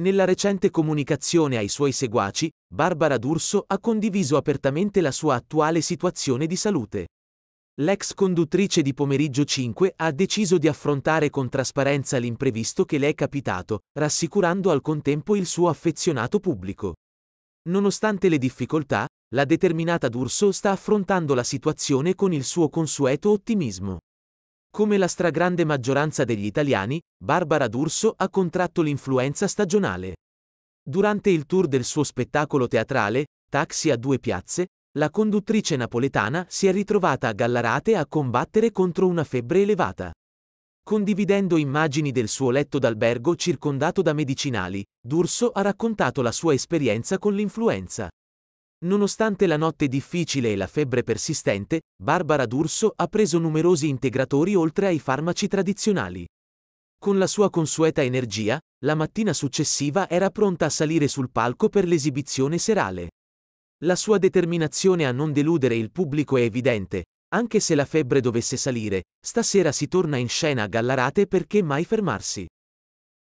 Nella recente comunicazione ai suoi seguaci, Barbara D'Urso ha condiviso apertamente la sua attuale situazione di salute. L'ex conduttrice di Pomeriggio 5 ha deciso di affrontare con trasparenza l'imprevisto che le è capitato, rassicurando al contempo il suo affezionato pubblico. Nonostante le difficoltà, la determinata D'Urso sta affrontando la situazione con il suo consueto ottimismo. Come la stragrande maggioranza degli italiani, Barbara D'Urso ha contratto l'influenza stagionale. Durante il tour del suo spettacolo teatrale, Taxi a due piazze, la conduttrice napoletana si è ritrovata a Gallarate a combattere contro una febbre elevata. Condividendo immagini del suo letto d'albergo circondato da medicinali, D'Urso ha raccontato la sua esperienza con l'influenza. Nonostante la notte difficile e la febbre persistente, Barbara D'Urso ha preso numerosi integratori oltre ai farmaci tradizionali. Con la sua consueta energia, la mattina successiva era pronta a salire sul palco per l'esibizione serale. La sua determinazione a non deludere il pubblico è evidente, anche se la febbre dovesse salire, stasera si torna in scena a Gallarate perché mai fermarsi.